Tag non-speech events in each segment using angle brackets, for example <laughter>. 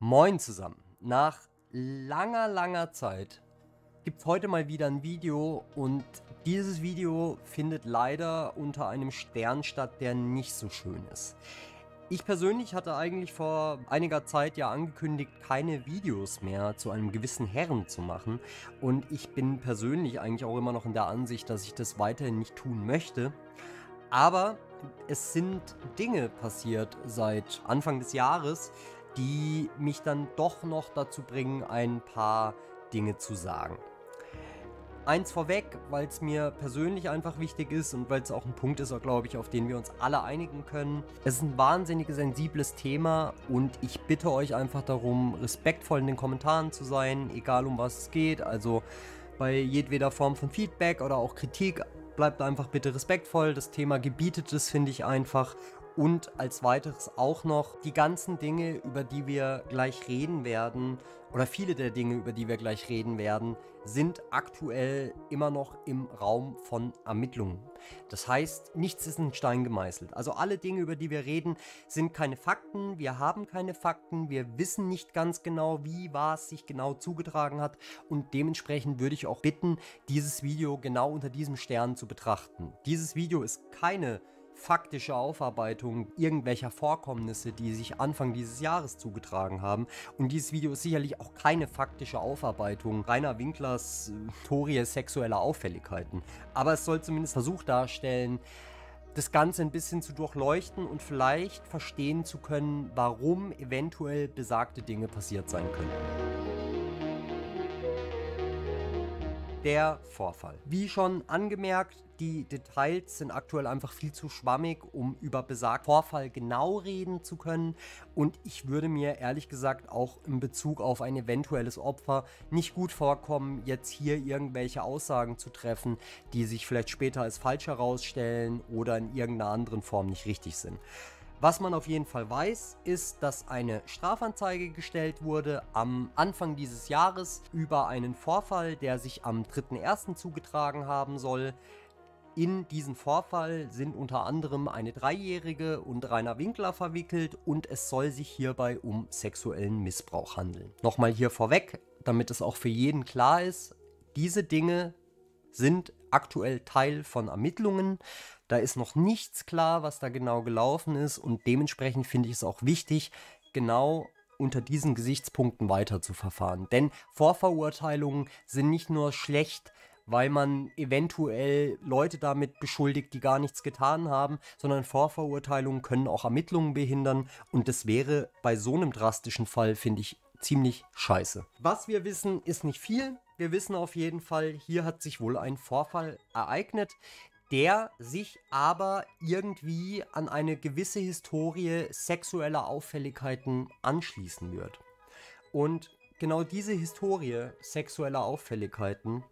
Moin zusammen. Nach langer, langer Zeit gibt es heute mal wieder ein Video und dieses Video findet leider unter einem Stern statt, der nicht so schön ist. Ich persönlich hatte eigentlich vor einiger Zeit ja angekündigt, keine Videos mehr zu einem gewissen Herren zu machen. Und ich bin persönlich eigentlich auch immer noch in der Ansicht, dass ich das weiterhin nicht tun möchte. Aber es sind Dinge passiert seit Anfang des Jahres, die mich dann doch noch dazu bringen, ein paar Dinge zu sagen. Eins vorweg, weil es mir persönlich einfach wichtig ist und weil es auch ein Punkt ist, glaube ich, auf den wir uns alle einigen können. Es ist ein wahnsinnig sensibles Thema und ich bitte euch einfach darum, respektvoll in den Kommentaren zu sein, egal um was es geht. Also bei jedweder Form von Feedback oder auch Kritik bleibt einfach bitte respektvoll. Das Thema gebietet es, finde ich einfach und als weiteres auch noch die ganzen Dinge, über die wir gleich reden werden, oder viele der Dinge, über die wir gleich reden werden, sind aktuell immer noch im Raum von Ermittlungen. Das heißt, nichts ist in Stein gemeißelt. Also alle Dinge, über die wir reden, sind keine Fakten, wir haben keine Fakten, wir wissen nicht ganz genau, wie was sich genau zugetragen hat und dementsprechend würde ich auch bitten, dieses Video genau unter diesem Stern zu betrachten. Dieses Video ist keine faktische Aufarbeitung irgendwelcher Vorkommnisse, die sich Anfang dieses Jahres zugetragen haben. Und dieses Video ist sicherlich auch keine faktische Aufarbeitung Rainer Winklers äh, Torie sexueller Auffälligkeiten. Aber es soll zumindest Versuch darstellen, das Ganze ein bisschen zu durchleuchten und vielleicht verstehen zu können, warum eventuell besagte Dinge passiert sein könnten der Vorfall. Wie schon angemerkt, die Details sind aktuell einfach viel zu schwammig, um über besagten Vorfall genau reden zu können. Und ich würde mir ehrlich gesagt auch in Bezug auf ein eventuelles Opfer nicht gut vorkommen, jetzt hier irgendwelche Aussagen zu treffen, die sich vielleicht später als falsch herausstellen oder in irgendeiner anderen Form nicht richtig sind. Was man auf jeden Fall weiß, ist, dass eine Strafanzeige gestellt wurde am Anfang dieses Jahres über einen Vorfall, der sich am 3.1. zugetragen haben soll. In diesen Vorfall sind unter anderem eine Dreijährige und Rainer Winkler verwickelt und es soll sich hierbei um sexuellen Missbrauch handeln. Nochmal hier vorweg, damit es auch für jeden klar ist, diese Dinge sind aktuell Teil von Ermittlungen. Da ist noch nichts klar, was da genau gelaufen ist und dementsprechend finde ich es auch wichtig, genau unter diesen Gesichtspunkten weiter zu verfahren. Denn Vorverurteilungen sind nicht nur schlecht, weil man eventuell Leute damit beschuldigt, die gar nichts getan haben, sondern Vorverurteilungen können auch Ermittlungen behindern und das wäre bei so einem drastischen Fall, finde ich, ziemlich scheiße. Was wir wissen, ist nicht viel. Wir wissen auf jeden Fall, hier hat sich wohl ein Vorfall ereignet, der sich aber irgendwie an eine gewisse Historie sexueller Auffälligkeiten anschließen wird. Und genau diese Historie sexueller Auffälligkeiten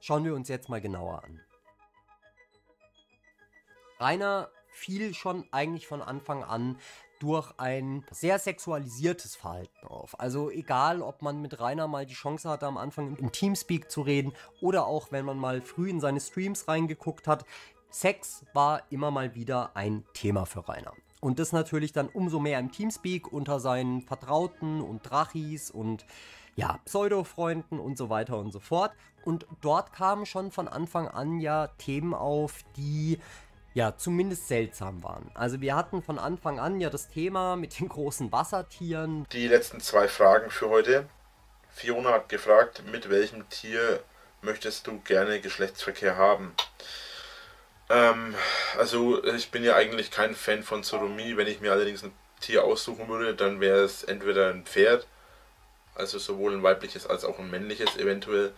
schauen wir uns jetzt mal genauer an. Rainer fiel schon eigentlich von Anfang an durch ein sehr sexualisiertes Verhalten auf. Also egal, ob man mit Rainer mal die Chance hatte, am Anfang im Teamspeak zu reden oder auch, wenn man mal früh in seine Streams reingeguckt hat, Sex war immer mal wieder ein Thema für Rainer. Und das natürlich dann umso mehr im Teamspeak unter seinen Vertrauten und Drachis und ja, Pseudo-Freunden und so weiter und so fort. Und dort kamen schon von Anfang an ja Themen auf, die ja, zumindest seltsam waren. Also wir hatten von Anfang an ja das Thema mit den großen Wassertieren. Die letzten zwei Fragen für heute. Fiona hat gefragt, mit welchem Tier möchtest du gerne Geschlechtsverkehr haben? Ähm, also ich bin ja eigentlich kein Fan von Sodomie. Wenn ich mir allerdings ein Tier aussuchen würde, dann wäre es entweder ein Pferd, also sowohl ein weibliches als auch ein männliches eventuell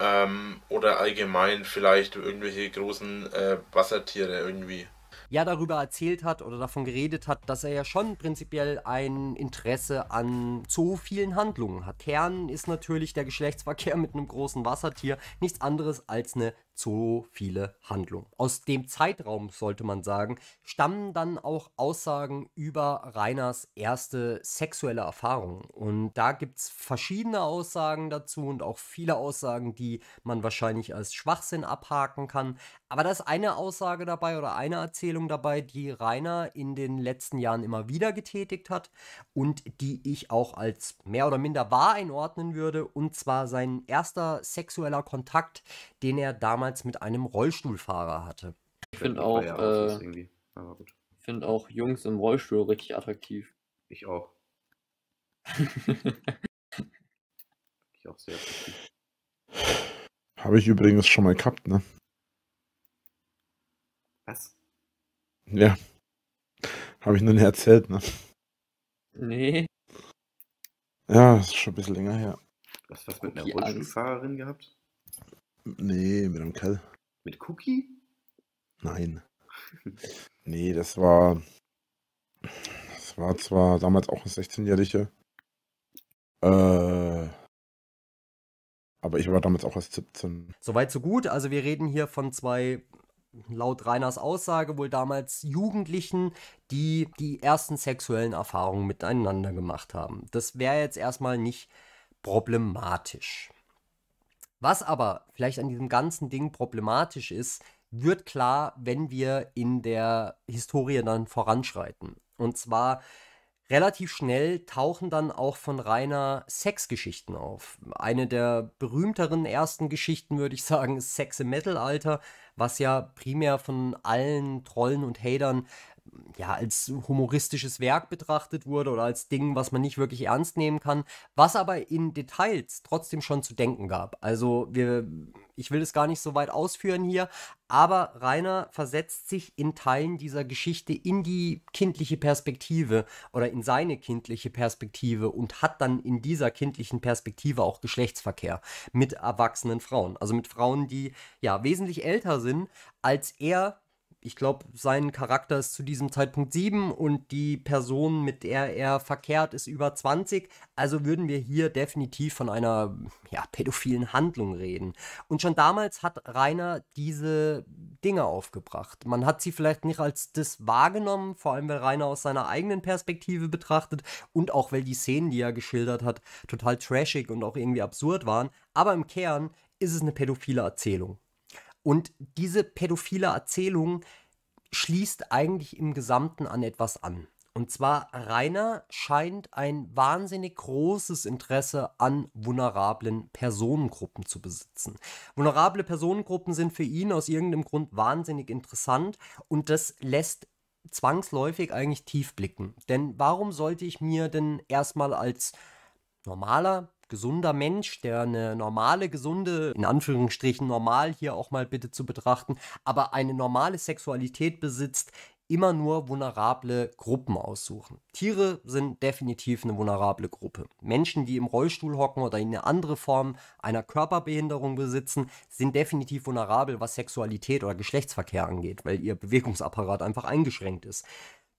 ähm, oder allgemein vielleicht irgendwelche großen äh, Wassertiere irgendwie ja darüber erzählt hat oder davon geredet hat, dass er ja schon prinzipiell ein Interesse an so vielen Handlungen hat. Kern ist natürlich der Geschlechtsverkehr mit einem großen Wassertier nichts anderes als eine so viele Handlungen. Aus dem Zeitraum, sollte man sagen, stammen dann auch Aussagen über Rainers erste sexuelle Erfahrung. Und da gibt es verschiedene Aussagen dazu und auch viele Aussagen, die man wahrscheinlich als Schwachsinn abhaken kann. Aber da ist eine Aussage dabei oder eine Erzählung dabei, die Rainer in den letzten Jahren immer wieder getätigt hat und die ich auch als mehr oder minder wahr einordnen würde. Und zwar sein erster sexueller Kontakt, den er damals damals mit einem Rollstuhlfahrer hatte. Ich finde auch, ja äh, find auch Jungs im Rollstuhl richtig attraktiv. Ich auch. <laughs> ich auch sehr Habe ich übrigens schon mal gehabt, ne? Was? Ja. Habe ich nur nicht erzählt, ne? Nee. Ja, ist schon ein bisschen länger her. Hast du was mit einer Rollstuhlfahrerin gehabt? Nee, mit einem Kell. Mit Cookie? Nein. <laughs> nee, das war. Das war zwar damals auch ein 16-Jährliche. Äh, aber ich war damals auch erst 17. Soweit, so gut. Also, wir reden hier von zwei laut Reiners Aussage wohl damals Jugendlichen, die die ersten sexuellen Erfahrungen miteinander gemacht haben. Das wäre jetzt erstmal nicht problematisch. Was aber vielleicht an diesem ganzen Ding problematisch ist, wird klar, wenn wir in der Historie dann voranschreiten. Und zwar relativ schnell tauchen dann auch von Rainer Sexgeschichten auf. Eine der berühmteren ersten Geschichten, würde ich sagen, ist Sex im Mittelalter, was ja primär von allen Trollen und Hatern ja, als humoristisches Werk betrachtet wurde oder als Ding, was man nicht wirklich ernst nehmen kann, was aber in Details trotzdem schon zu denken gab. Also wir, ich will es gar nicht so weit ausführen hier, aber Rainer versetzt sich in Teilen dieser Geschichte in die kindliche Perspektive oder in seine kindliche Perspektive und hat dann in dieser kindlichen Perspektive auch Geschlechtsverkehr mit erwachsenen Frauen, also mit Frauen, die ja wesentlich älter sind, als er ich glaube, sein Charakter ist zu diesem Zeitpunkt 7 und die Person, mit der er verkehrt, ist über 20. Also würden wir hier definitiv von einer ja, pädophilen Handlung reden. Und schon damals hat Rainer diese Dinge aufgebracht. Man hat sie vielleicht nicht als das wahrgenommen, vor allem weil Rainer aus seiner eigenen Perspektive betrachtet und auch weil die Szenen, die er geschildert hat, total trashig und auch irgendwie absurd waren. Aber im Kern ist es eine pädophile Erzählung. Und diese pädophile Erzählung schließt eigentlich im Gesamten an etwas an. Und zwar, Rainer scheint ein wahnsinnig großes Interesse an vulnerablen Personengruppen zu besitzen. Vulnerable Personengruppen sind für ihn aus irgendeinem Grund wahnsinnig interessant und das lässt zwangsläufig eigentlich tief blicken. Denn warum sollte ich mir denn erstmal als normaler gesunder Mensch, der eine normale, gesunde, in Anführungsstrichen normal hier auch mal bitte zu betrachten, aber eine normale Sexualität besitzt, immer nur vulnerable Gruppen aussuchen. Tiere sind definitiv eine vulnerable Gruppe. Menschen, die im Rollstuhl hocken oder eine andere Form einer Körperbehinderung besitzen, sind definitiv vulnerabel, was Sexualität oder Geschlechtsverkehr angeht, weil ihr Bewegungsapparat einfach eingeschränkt ist.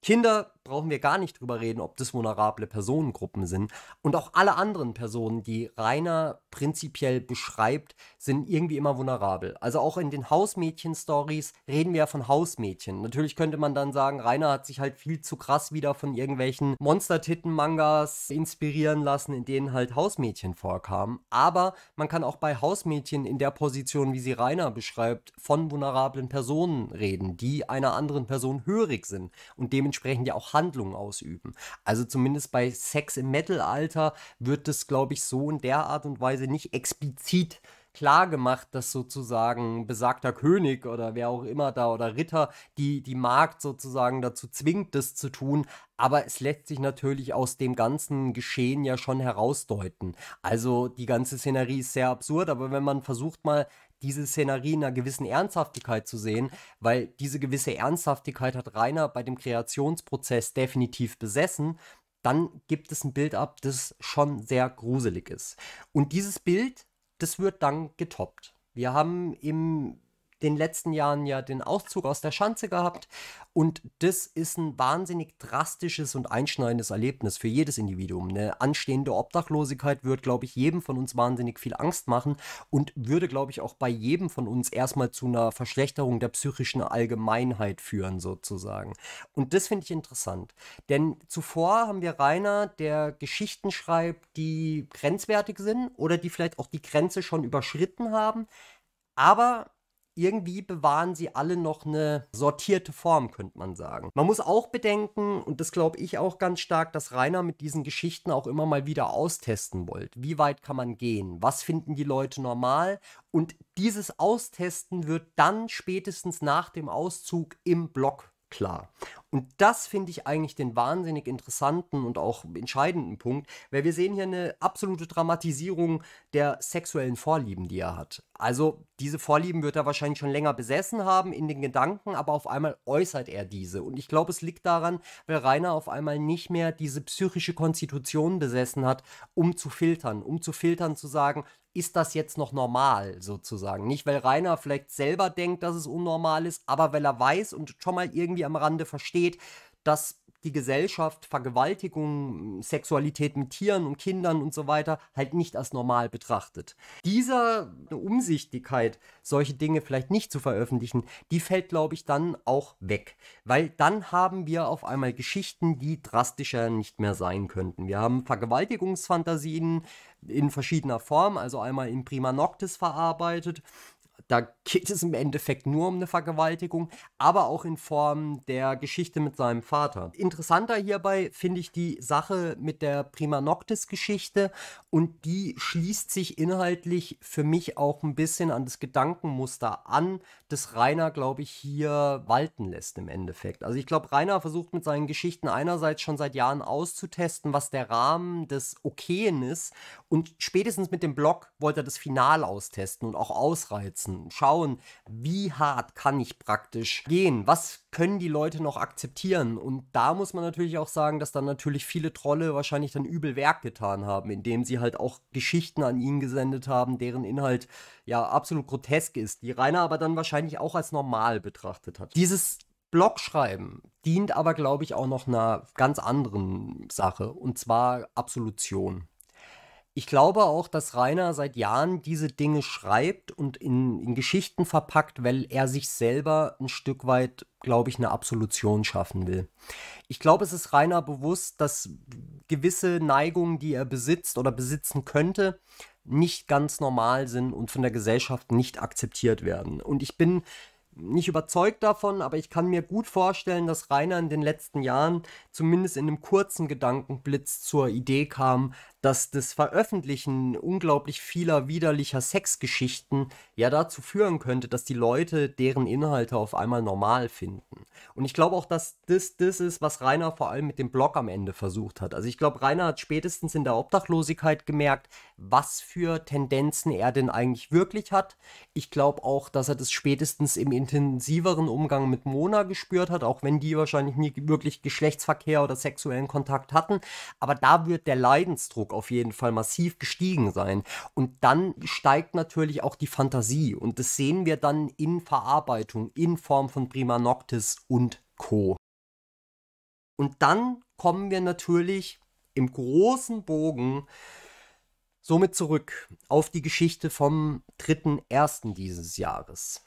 Kinder brauchen wir gar nicht drüber reden, ob das vulnerable Personengruppen sind. Und auch alle anderen Personen, die Rainer prinzipiell beschreibt, sind irgendwie immer vulnerabel. Also auch in den Hausmädchen-Stories reden wir ja von Hausmädchen. Natürlich könnte man dann sagen, Rainer hat sich halt viel zu krass wieder von irgendwelchen Monster-Titten-Mangas inspirieren lassen, in denen halt Hausmädchen vorkamen. Aber man kann auch bei Hausmädchen in der Position, wie sie Rainer beschreibt, von vulnerablen Personen reden, die einer anderen Person hörig sind und dementsprechend dementsprechend ja auch Handlungen ausüben. Also zumindest bei Sex im Mittelalter wird das, glaube ich, so in der Art und Weise nicht explizit klar gemacht, dass sozusagen besagter König oder wer auch immer da oder Ritter die, die Magd sozusagen dazu zwingt, das zu tun. Aber es lässt sich natürlich aus dem ganzen Geschehen ja schon herausdeuten. Also die ganze Szenerie ist sehr absurd, aber wenn man versucht mal diese Szenerie in einer gewissen Ernsthaftigkeit zu sehen, weil diese gewisse Ernsthaftigkeit hat Rainer bei dem Kreationsprozess definitiv besessen, dann gibt es ein Bild ab, das schon sehr gruselig ist. Und dieses Bild, das wird dann getoppt. Wir haben im den letzten Jahren ja den Auszug aus der Schanze gehabt. Und das ist ein wahnsinnig drastisches und einschneidendes Erlebnis für jedes Individuum. Eine anstehende Obdachlosigkeit wird, glaube ich, jedem von uns wahnsinnig viel Angst machen und würde, glaube ich, auch bei jedem von uns erstmal zu einer Verschlechterung der psychischen Allgemeinheit führen, sozusagen. Und das finde ich interessant. Denn zuvor haben wir Rainer, der Geschichten schreibt, die grenzwertig sind oder die vielleicht auch die Grenze schon überschritten haben. Aber irgendwie bewahren sie alle noch eine sortierte Form, könnte man sagen. Man muss auch bedenken, und das glaube ich auch ganz stark, dass Rainer mit diesen Geschichten auch immer mal wieder austesten wollte. Wie weit kann man gehen? Was finden die Leute normal? Und dieses Austesten wird dann spätestens nach dem Auszug im Blog klar. Und das finde ich eigentlich den wahnsinnig interessanten und auch entscheidenden Punkt, weil wir sehen hier eine absolute Dramatisierung der sexuellen Vorlieben, die er hat. Also diese Vorlieben wird er wahrscheinlich schon länger besessen haben in den Gedanken, aber auf einmal äußert er diese. Und ich glaube, es liegt daran, weil Rainer auf einmal nicht mehr diese psychische Konstitution besessen hat, um zu filtern, um zu filtern zu sagen, ist das jetzt noch normal sozusagen? Nicht, weil Rainer vielleicht selber denkt, dass es unnormal ist, aber weil er weiß und schon mal irgendwie am Rande versteht, dass die Gesellschaft Vergewaltigung, Sexualität mit Tieren und Kindern und so weiter halt nicht als normal betrachtet. Dieser Umsichtigkeit, solche Dinge vielleicht nicht zu veröffentlichen, die fällt, glaube ich, dann auch weg. Weil dann haben wir auf einmal Geschichten, die drastischer nicht mehr sein könnten. Wir haben Vergewaltigungsfantasien, in verschiedener Form, also einmal in Prima Noctis verarbeitet, da geht es im Endeffekt nur um eine Vergewaltigung, aber auch in Form der Geschichte mit seinem Vater. Interessanter hierbei finde ich die Sache mit der Prima Noctis-Geschichte und die schließt sich inhaltlich für mich auch ein bisschen an das Gedankenmuster an, das Rainer, glaube ich, hier walten lässt im Endeffekt. Also ich glaube, Rainer versucht mit seinen Geschichten einerseits schon seit Jahren auszutesten, was der Rahmen des Okayen ist und spätestens mit dem Blog wollte er das Final austesten und auch ausreizen schauen, wie hart kann ich praktisch gehen, was können die Leute noch akzeptieren. Und da muss man natürlich auch sagen, dass dann natürlich viele Trolle wahrscheinlich dann übel Werk getan haben, indem sie halt auch Geschichten an ihn gesendet haben, deren Inhalt ja absolut grotesk ist, die Rainer aber dann wahrscheinlich auch als normal betrachtet hat. Dieses Blogschreiben dient aber, glaube ich, auch noch einer ganz anderen Sache, und zwar Absolution ich glaube auch, dass Rainer seit Jahren diese Dinge schreibt und in, in Geschichten verpackt, weil er sich selber ein Stück weit, glaube ich, eine Absolution schaffen will. Ich glaube, es ist Rainer bewusst, dass gewisse Neigungen, die er besitzt oder besitzen könnte, nicht ganz normal sind und von der Gesellschaft nicht akzeptiert werden. Und ich bin nicht überzeugt davon, aber ich kann mir gut vorstellen, dass Rainer in den letzten Jahren zumindest in einem kurzen Gedankenblitz zur Idee kam, dass das Veröffentlichen unglaublich vieler widerlicher Sexgeschichten ja dazu führen könnte, dass die Leute deren Inhalte auf einmal normal finden. Und ich glaube auch, dass das das ist, was Rainer vor allem mit dem Blog am Ende versucht hat. Also ich glaube, Rainer hat spätestens in der Obdachlosigkeit gemerkt, was für Tendenzen er denn eigentlich wirklich hat. Ich glaube auch, dass er das spätestens im intensiveren Umgang mit Mona gespürt hat, auch wenn die wahrscheinlich nie wirklich Geschlechtsverkehr oder sexuellen Kontakt hatten. Aber da wird der Leidensdruck auf jeden Fall massiv gestiegen sein. Und dann steigt natürlich auch die Fantasie. Und das sehen wir dann in Verarbeitung, in Form von Prima Noctis und Co. Und dann kommen wir natürlich im großen Bogen somit zurück auf die Geschichte vom 3.1. dieses Jahres.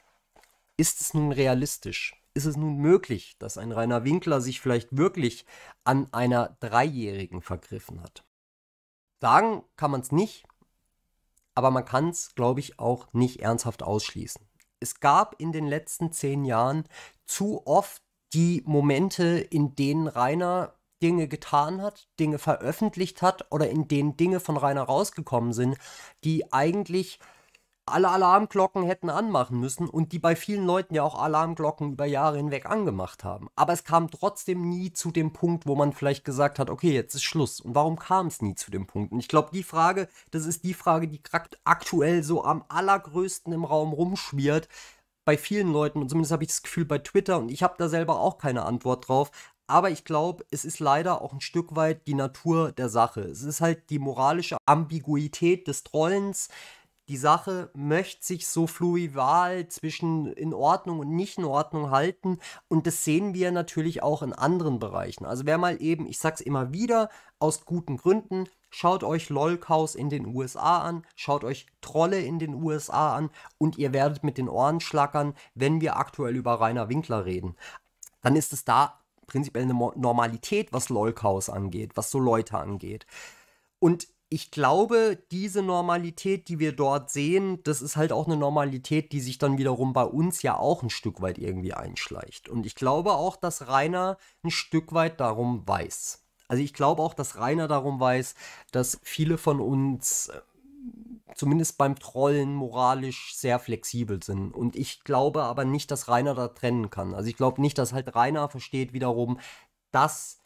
Ist es nun realistisch? Ist es nun möglich, dass ein Rainer Winkler sich vielleicht wirklich an einer Dreijährigen vergriffen hat? Sagen kann man es nicht, aber man kann es, glaube ich, auch nicht ernsthaft ausschließen. Es gab in den letzten zehn Jahren zu oft die Momente, in denen Rainer Dinge getan hat, Dinge veröffentlicht hat oder in denen Dinge von Rainer rausgekommen sind, die eigentlich alle Alarmglocken hätten anmachen müssen und die bei vielen Leuten ja auch Alarmglocken über Jahre hinweg angemacht haben. Aber es kam trotzdem nie zu dem Punkt, wo man vielleicht gesagt hat, okay, jetzt ist Schluss. Und warum kam es nie zu dem Punkt? Und ich glaube, die Frage, das ist die Frage, die aktuell so am allergrößten im Raum rumschwirrt. Bei vielen Leuten, und zumindest habe ich das Gefühl bei Twitter, und ich habe da selber auch keine Antwort drauf, aber ich glaube, es ist leider auch ein Stück weit die Natur der Sache. Es ist halt die moralische Ambiguität des Trollens, die Sache möchte sich so fluival zwischen in Ordnung und nicht in Ordnung halten. Und das sehen wir natürlich auch in anderen Bereichen. Also wer mal eben, ich sag's immer wieder, aus guten Gründen, schaut euch Lolcows in den USA an, schaut euch Trolle in den USA an und ihr werdet mit den Ohren schlackern, wenn wir aktuell über Rainer Winkler reden. Dann ist es da prinzipiell eine Normalität, was Lolcows angeht, was so Leute angeht. Und ich glaube, diese Normalität, die wir dort sehen, das ist halt auch eine Normalität, die sich dann wiederum bei uns ja auch ein Stück weit irgendwie einschleicht. Und ich glaube auch, dass Rainer ein Stück weit darum weiß. Also ich glaube auch, dass Rainer darum weiß, dass viele von uns äh, zumindest beim Trollen moralisch sehr flexibel sind. Und ich glaube aber nicht, dass Rainer da trennen kann. Also ich glaube nicht, dass halt Rainer versteht wiederum, dass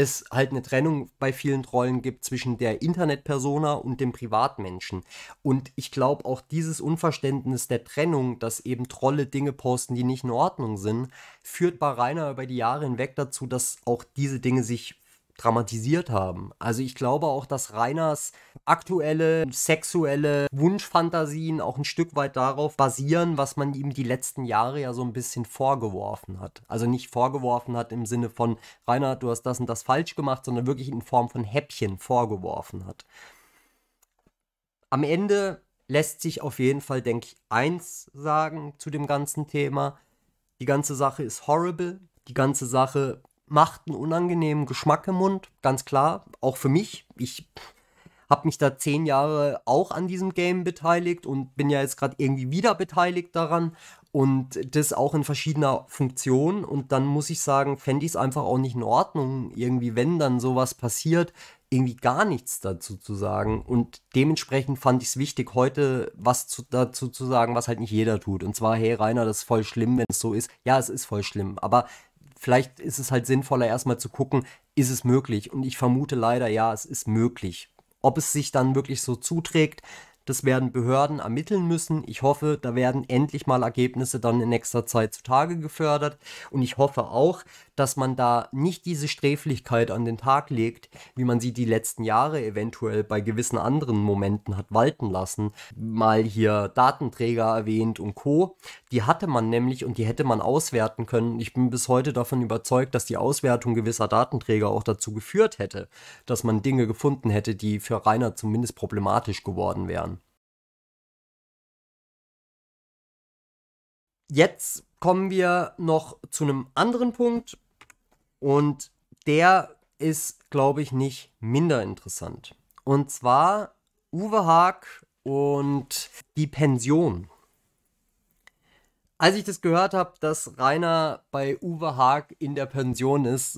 es halt eine Trennung bei vielen Trollen gibt zwischen der Internet-Persona und dem Privatmenschen. Und ich glaube auch dieses Unverständnis der Trennung, dass eben Trolle Dinge posten, die nicht in Ordnung sind, führt bei Rainer über die Jahre hinweg dazu, dass auch diese Dinge sich dramatisiert haben. Also ich glaube auch, dass Reiners aktuelle sexuelle Wunschfantasien auch ein Stück weit darauf basieren, was man ihm die letzten Jahre ja so ein bisschen vorgeworfen hat. Also nicht vorgeworfen hat im Sinne von, Rainer, du hast das und das falsch gemacht, sondern wirklich in Form von Häppchen vorgeworfen hat. Am Ende lässt sich auf jeden Fall, denke ich, eins sagen zu dem ganzen Thema. Die ganze Sache ist horrible. Die ganze Sache macht einen unangenehmen Geschmack im Mund, ganz klar, auch für mich. Ich habe mich da zehn Jahre auch an diesem Game beteiligt und bin ja jetzt gerade irgendwie wieder beteiligt daran und das auch in verschiedener Funktion und dann muss ich sagen, fände ich es einfach auch nicht in Ordnung, irgendwie wenn dann sowas passiert, irgendwie gar nichts dazu zu sagen und dementsprechend fand ich es wichtig, heute was zu, dazu zu sagen, was halt nicht jeder tut und zwar, hey Rainer, das ist voll schlimm, wenn es so ist. Ja, es ist voll schlimm, aber vielleicht ist es halt sinnvoller, erstmal zu gucken, ist es möglich? Und ich vermute leider, ja, es ist möglich. Ob es sich dann wirklich so zuträgt, das werden Behörden ermitteln müssen. Ich hoffe, da werden endlich mal Ergebnisse dann in nächster Zeit zutage gefördert. Und ich hoffe auch, dass man da nicht diese Sträflichkeit an den Tag legt, wie man sie die letzten Jahre eventuell bei gewissen anderen Momenten hat walten lassen. Mal hier Datenträger erwähnt und Co. Die hatte man nämlich und die hätte man auswerten können. Ich bin bis heute davon überzeugt, dass die Auswertung gewisser Datenträger auch dazu geführt hätte, dass man Dinge gefunden hätte, die für Rainer zumindest problematisch geworden wären. Jetzt kommen wir noch zu einem anderen Punkt, und der ist, glaube ich, nicht minder interessant. Und zwar Uwe Haag und die Pension. Als ich das gehört habe, dass Rainer bei Uwe Haag in der Pension ist,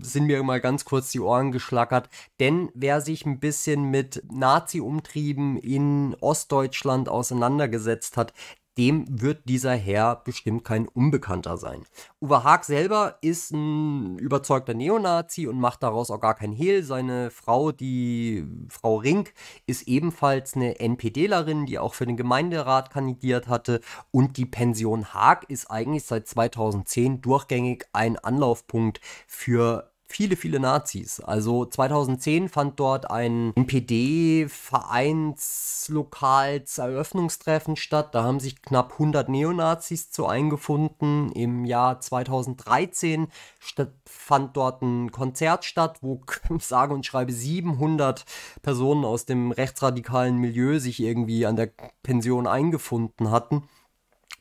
sind mir mal ganz kurz die Ohren geschlackert. Denn wer sich ein bisschen mit Nazi-Umtrieben in Ostdeutschland auseinandergesetzt hat, dem wird dieser Herr bestimmt kein Unbekannter sein. Uwe Haag selber ist ein überzeugter Neonazi und macht daraus auch gar kein Hehl. Seine Frau, die Frau Rink, ist ebenfalls eine NPDlerin, die auch für den Gemeinderat kandidiert hatte. Und die Pension Haag ist eigentlich seit 2010 durchgängig ein Anlaufpunkt für viele, viele Nazis. Also 2010 fand dort ein npd vereinslokalseröffnungstreffen statt. Da haben sich knapp 100 Neonazis zu eingefunden. Im Jahr 2013 fand dort ein Konzert statt, wo <laughs> sage und schreibe 700 Personen aus dem rechtsradikalen Milieu sich irgendwie an der Pension eingefunden hatten.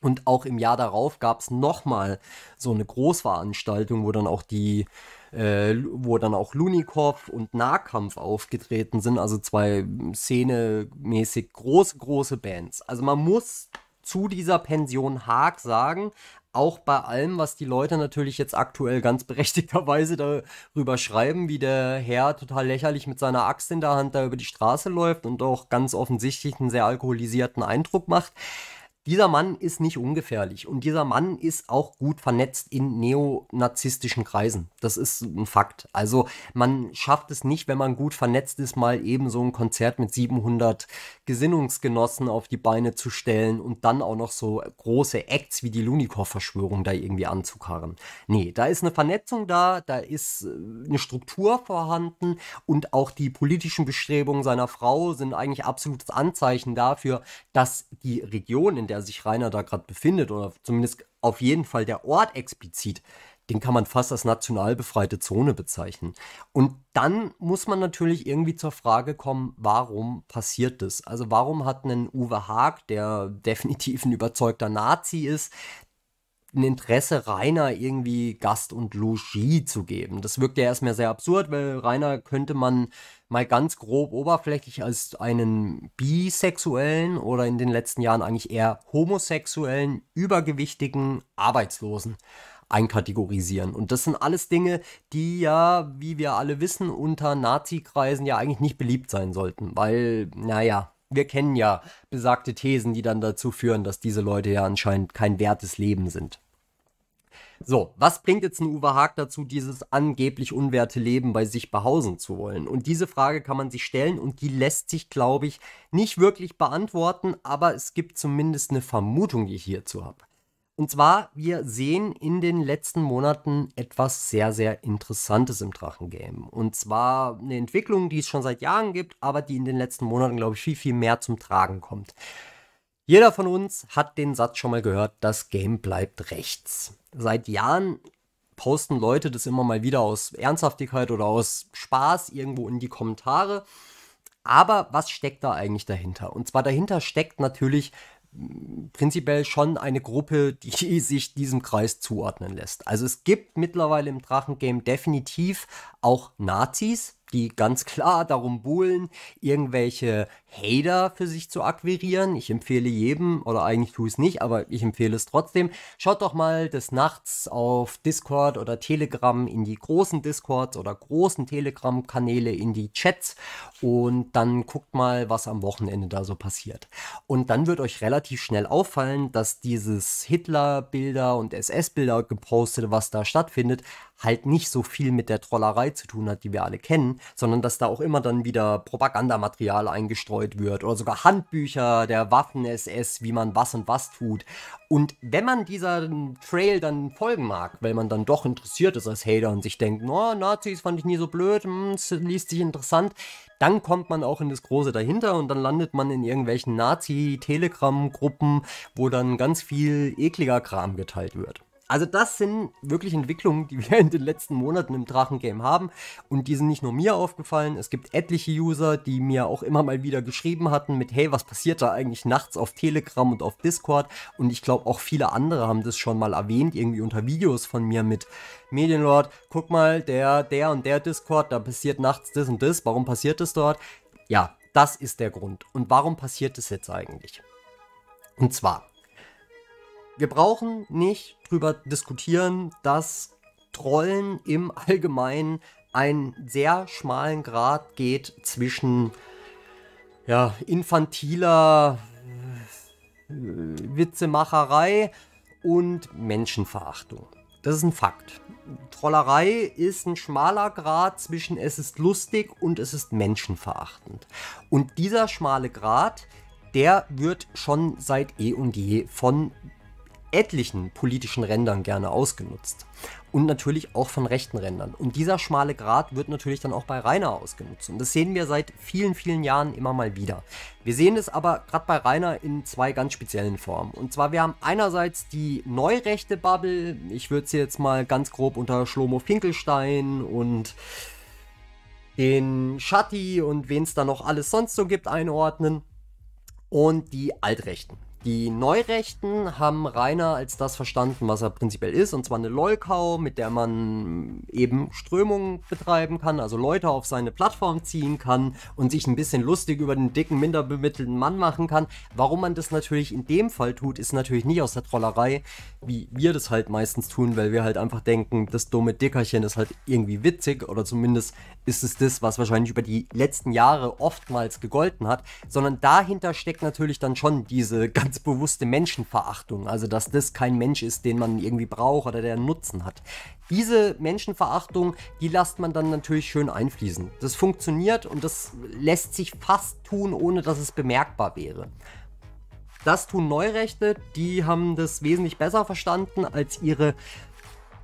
Und auch im Jahr darauf gab es nochmal so eine Großveranstaltung, wo dann auch die äh, wo dann auch Lunikov und Nahkampf aufgetreten sind, also zwei hm, szenemäßig große, große Bands. Also man muss zu dieser Pension Haag sagen, auch bei allem, was die Leute natürlich jetzt aktuell ganz <laughs> berechtigterweise darüber schreiben, wie der Herr total lächerlich mit seiner Axt in der Hand da über die Straße läuft und auch ganz offensichtlich einen sehr alkoholisierten Eindruck macht. Dieser Mann ist nicht ungefährlich und dieser Mann ist auch gut vernetzt in neonazistischen Kreisen. Das ist ein Fakt. Also man schafft es nicht, wenn man gut vernetzt ist, mal eben so ein Konzert mit 700 Gesinnungsgenossen auf die Beine zu stellen und dann auch noch so große Acts wie die Lunikor-Verschwörung da irgendwie anzukarren. Nee, da ist eine Vernetzung da, da ist äh, eine Struktur vorhanden und auch die politischen Bestrebungen seiner Frau sind eigentlich absolutes Anzeichen dafür, dass die Region, in der der sich Rainer da gerade befindet, oder zumindest auf jeden Fall der Ort explizit, den kann man fast als national befreite Zone bezeichnen. Und dann muss man natürlich irgendwie zur Frage kommen, warum passiert das? Also warum hat ein Uwe Haag, der <laughs> definitiv ein überzeugter Nazi ist, ein Interesse Rainer irgendwie Gast und Logis zu geben. Das wirkt ja erstmal sehr absurd, weil Rainer könnte man mal ganz grob oberflächlich als einen bisexuellen oder in den letzten Jahren eigentlich eher homosexuellen, übergewichtigen Arbeitslosen einkategorisieren. Und das sind alles Dinge, die ja, wie wir alle wissen, unter Nazi-Kreisen ja eigentlich nicht beliebt sein sollten, weil, naja, wir kennen ja besagte Thesen, die dann dazu führen, dass diese Leute ja anscheinend kein wertes Leben sind. So, was bringt jetzt ein Uwe Haag dazu, dieses angeblich unwerte Leben bei sich behausen zu wollen? Und diese Frage kann man sich stellen und die lässt sich, glaube ich, nicht wirklich beantworten, aber es gibt zumindest eine Vermutung, die ich hierzu habe. Und zwar, wir sehen in den letzten Monaten etwas sehr, sehr Interessantes im Drachengame. Und zwar eine Entwicklung, die es schon seit Jahren gibt, aber die in den letzten Monaten, glaube ich, viel, viel mehr zum Tragen kommt. Jeder von uns hat den Satz schon mal gehört, das Game bleibt rechts. Seit Jahren posten Leute das immer mal wieder aus Ernsthaftigkeit oder aus Spaß irgendwo in die Kommentare. Aber was steckt da eigentlich dahinter? Und zwar dahinter steckt natürlich hm, prinzipiell schon eine Gruppe, die <laughs> sich diesem Kreis zuordnen lässt. Also es gibt mittlerweile im Drachengame definitiv auch Nazis, die ganz klar darum buhlen, irgendwelche Hater für sich zu akquirieren. Ich empfehle jedem, oder eigentlich tue ich es nicht, aber ich empfehle es trotzdem. Schaut doch mal des Nachts auf Discord oder Telegram in die großen Discords oder großen Telegram-Kanäle in die Chats und dann guckt mal, was am Wochenende da so passiert. Und dann wird euch relativ schnell auffallen, dass dieses Hitler-Bilder und SS-Bilder gepostet, was da stattfindet, halt nicht so viel mit der Trollerei zu tun hat, die wir alle kennen, sondern dass da auch immer dann wieder Propagandamaterial eingestreut wird oder sogar Handbücher der Waffen-SS, wie man was und was tut. Und wenn man dieser Trail dann folgen mag, weil man dann doch interessiert ist als Hater und sich denkt, oh, Nazis fand ich nie so blöd, hm, es liest sich interessant, dann kommt man auch in das Große dahinter und dann landet man in irgendwelchen Nazi-Telegram-Gruppen, wo dann ganz viel ekliger Kram geteilt wird. Also das sind wirklich Entwicklungen, die wir in den letzten Monaten im Drachengame haben. Und die sind nicht nur mir aufgefallen. Es gibt etliche User, die mir auch immer mal wieder geschrieben hatten mit, hey, was passiert da eigentlich nachts auf Telegram und auf Discord? Und ich glaube auch viele andere haben das schon mal erwähnt, irgendwie unter Videos von mir mit Medienlord, guck mal, der, der und der Discord, da passiert nachts das und das. Warum passiert das dort? Ja, das ist der Grund. Und warum passiert das jetzt eigentlich? Und zwar, wir brauchen nicht drüber diskutieren, dass Trollen im Allgemeinen einen sehr schmalen Grad geht zwischen ja, infantiler äh, Witzemacherei und Menschenverachtung. Das ist ein Fakt. Trollerei ist ein schmaler Grad zwischen es ist lustig und es ist menschenverachtend. Und dieser schmale Grad, der wird schon seit eh und je von etlichen politischen Rändern gerne ausgenutzt. Und natürlich auch von rechten Rändern. Und dieser schmale Grat wird natürlich dann auch bei Rainer ausgenutzt. Und das sehen wir seit vielen, vielen Jahren immer mal wieder. Wir sehen es aber gerade bei Rainer in zwei ganz speziellen Formen. Und zwar, wir haben einerseits die neurechte Bubble. Ich würde sie jetzt mal ganz grob unter Schlomo Finkelstein und den Schatti und wen es da noch alles sonst so gibt einordnen. Und die Altrechten. Die Neurechten haben Rainer als das verstanden, was er prinzipiell ist, und zwar eine Lolkau, mit der man eben Strömungen betreiben kann, also Leute auf seine Plattform ziehen kann und sich ein bisschen lustig über den dicken, minderbemittelten Mann machen kann. Warum man das natürlich in dem Fall tut, ist natürlich nicht aus der Trollerei, wie wir das halt meistens tun, weil wir halt einfach denken, das dumme Dickerchen ist halt irgendwie witzig oder zumindest ist es das, was wahrscheinlich über die letzten Jahre oftmals gegolten hat, sondern dahinter steckt natürlich dann schon diese <laughs> ganz ganz Menschenverachtung. Also, dass das kein Mensch ist, den man irgendwie braucht oder der einen Nutzen hat. Diese Menschenverachtung, die lasst man dann natürlich schön einfließen. Das funktioniert und das lässt sich fast tun, ohne dass es bemerkbar wäre. Das tun Neurechte, die haben das wesentlich besser verstanden als ihre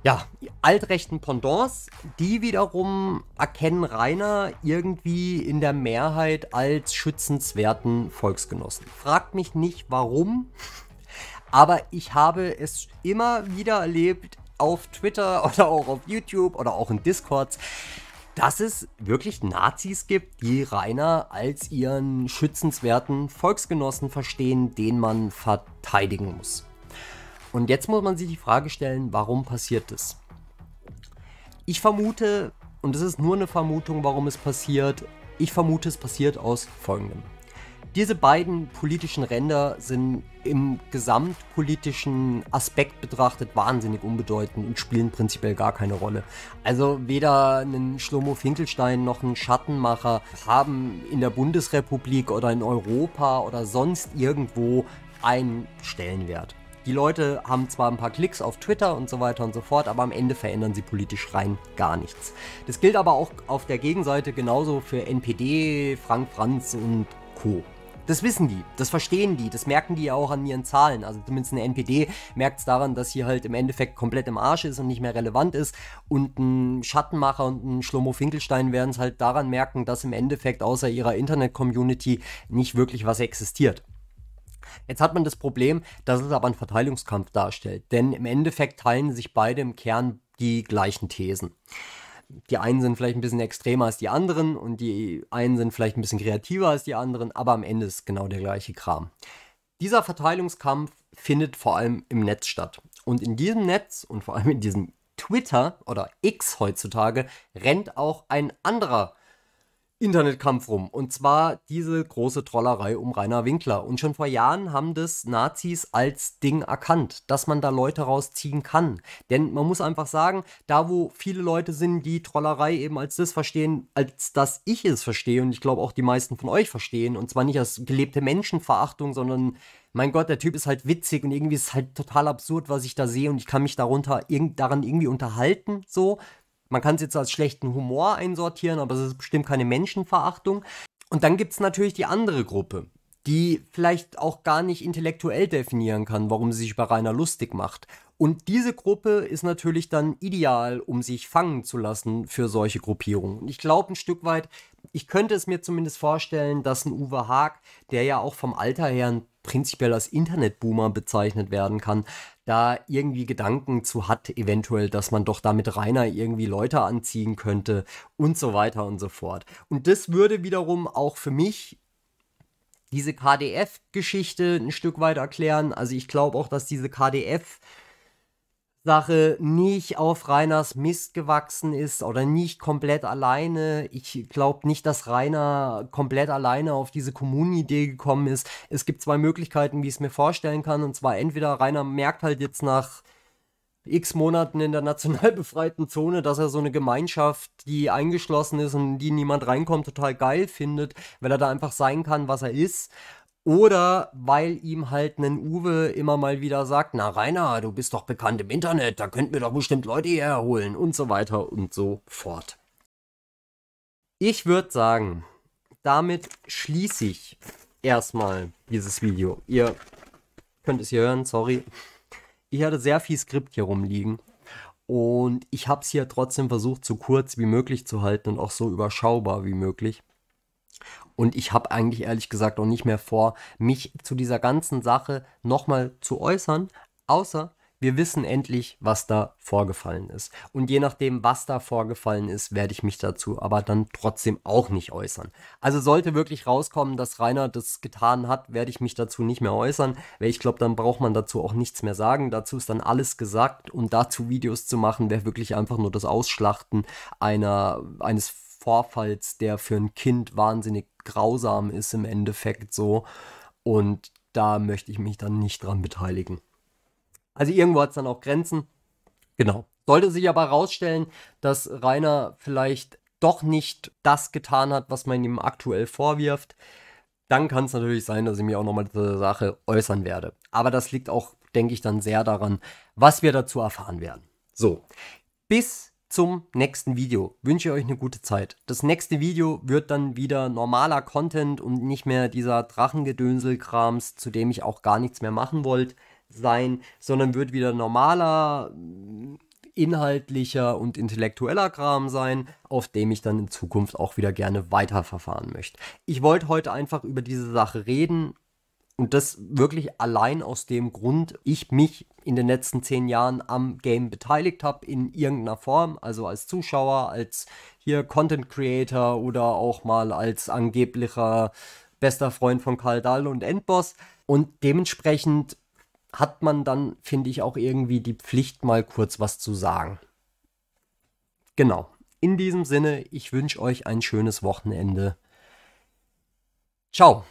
ja, altrechten Pendants, die wiederum erkennen Rainer irgendwie in der Mehrheit als schützenswerten Volksgenossen. Fragt mich nicht warum, <laughs> aber ich habe es immer wieder erlebt auf Twitter <laughs> oder auch auf YouTube oder auch in Discords, dass es wirklich Nazis gibt, die Rainer als ihren schützenswerten Volksgenossen verstehen, den man verteidigen muss. Und jetzt muss man sich die Frage stellen, warum passiert das? Ich vermute, und es ist nur eine Vermutung, warum es passiert, ich vermute, es passiert aus folgendem. Diese beiden politischen Ränder sind im gesamtpolitischen Aspekt betrachtet wahnsinnig unbedeutend und spielen prinzipiell gar keine Rolle. Also weder ein Schlomo Finkelstein noch ein Schattenmacher haben in der Bundesrepublik oder in Europa oder sonst irgendwo einen Stellenwert. Die Leute haben zwar ein paar Klicks auf Twitter und so weiter und so fort, aber am Ende verändern sie politisch rein gar nichts. Das gilt aber auch auf der Gegenseite genauso für NPD, Frank Franz und Co. Das wissen die, das verstehen die, das merken die ja auch an ihren Zahlen. Also zumindest eine NPD merkt es daran, dass hier halt im Endeffekt komplett im Arsch ist und nicht mehr relevant ist. Und ein Schattenmacher und ein Schlomo Finkelstein werden es halt daran merken, dass im Endeffekt außer ihrer Internet-Community nicht wirklich was existiert. Jetzt hat man das Problem, dass es aber einen Verteilungskampf darstellt, denn im Endeffekt teilen sich beide im Kern die gleichen Thesen. Die einen sind vielleicht ein bisschen extremer als die anderen und die einen sind vielleicht ein bisschen kreativer als die anderen, aber am Ende ist genau der gleiche Kram. Dieser Verteilungskampf findet vor allem im Netz statt. Und in diesem Netz und vor allem in diesem Twitter oder X heutzutage rennt auch ein anderer Internetkampf rum. Und zwar diese große Trollerei um Rainer Winkler. Und schon vor Jahren haben das Nazis als Ding erkannt, dass man da Leute rausziehen kann. Denn man muss einfach sagen, da wo viele Leute sind, die Trollerei eben als das verstehen, als dass ich es verstehe und ich glaube auch die meisten von euch verstehen, und zwar nicht als gelebte Menschenverachtung, sondern mein Gott, der Typ ist halt witzig und irgendwie ist es halt total absurd, was ich da sehe und ich kann mich darunter irg daran irgendwie unterhalten, so man kann es jetzt als schlechten Humor einsortieren, aber es ist bestimmt keine Menschenverachtung. Und dann gibt es natürlich die andere Gruppe, die vielleicht auch gar nicht intellektuell definieren kann, warum sie sich bei Rainer lustig macht. Und diese Gruppe ist natürlich dann ideal, um sich fangen zu lassen für solche Gruppierungen. ich glaube ein Stück weit, ich könnte es mir zumindest vorstellen, dass ein Uwe Haag, der ja auch vom Alter her ein prinzipiell als Internetboomer bezeichnet werden kann, da irgendwie Gedanken zu hat, eventuell, dass man doch damit reiner irgendwie Leute anziehen könnte und so weiter und so fort. Und das würde wiederum auch für mich diese KDF-Geschichte ein Stück weit erklären. Also ich glaube auch, dass diese KDF- äh, Sache nicht auf Rainers Mist gewachsen ist oder nicht komplett alleine. Ich glaube nicht, dass Rainer komplett alleine auf diese Kommunenidee gekommen ist. Es gibt zwei Möglichkeiten, wie ich es mir vorstellen kann. Und zwar entweder Rainer merkt halt jetzt nach x Monaten in der national befreiten Zone, dass er so eine Gemeinschaft, die eingeschlossen ist und in die niemand reinkommt, total geil findet, weil er da einfach sein kann, was er ist. Oder weil ihm halt ein Uwe immer mal wieder sagt, na Rainer, du bist doch bekannt im Internet, da könnten wir doch bestimmt Leute hierher holen und so weiter und so fort. Ich würde sagen, damit schließe ich erstmal dieses Video. Ihr könnt es hier hören, sorry. Ich hatte sehr viel Skript hier rumliegen und ich habe es hier trotzdem versucht, so kurz wie möglich zu halten und auch so überschaubar wie möglich. Und ich habe eigentlich ehrlich gesagt auch nicht mehr vor, mich zu dieser ganzen Sache nochmal zu äußern, außer wir wissen endlich, was da vorgefallen ist. Und je nachdem, was da vorgefallen ist, werde ich mich dazu aber dann trotzdem auch nicht äußern. Also sollte wirklich rauskommen, dass Rainer das getan hat, werde ich mich dazu nicht mehr äußern, weil ich glaube, dann braucht man dazu auch nichts mehr sagen. Dazu ist dann alles gesagt und dazu Videos zu machen, wäre wirklich einfach nur das Ausschlachten einer, eines Vorfalls, der für ein Kind wahnsinnig grausam ist im Endeffekt so. Und da möchte ich mich dann nicht dran beteiligen. Also irgendwo hat es dann auch Grenzen. Genau. Sollte sich aber herausstellen, dass Rainer vielleicht doch nicht das getan hat, was man ihm aktuell vorwirft, dann kann es natürlich sein, dass ich mich auch nochmal zur Sache äußern werde. Aber das liegt auch, denke ich, dann sehr daran, was wir dazu erfahren werden. So, bis zum nächsten Video. Wünsche euch eine gute Zeit. Das nächste Video wird dann wieder normaler Content und nicht mehr dieser Drachengedönsel-Krams, zu dem ich auch gar nichts mehr machen wollte, sein, sondern wird wieder normaler, inhaltlicher und intellektueller Kram sein, auf dem ich dann in Zukunft auch wieder gerne weiterverfahren möchte. Ich wollte heute einfach über diese Sache reden und das wirklich allein aus dem Grund, ich mich in den letzten zehn Jahren am Game beteiligt habe, in irgendeiner Form, also als Zuschauer, als hier Content Creator oder auch mal als angeblicher bester Freund von Karl Dahl und Endboss. Und dementsprechend hat man dann, finde ich, auch irgendwie die Pflicht, mal kurz was zu sagen. Genau. In diesem Sinne, ich wünsche euch ein schönes Wochenende. Ciao.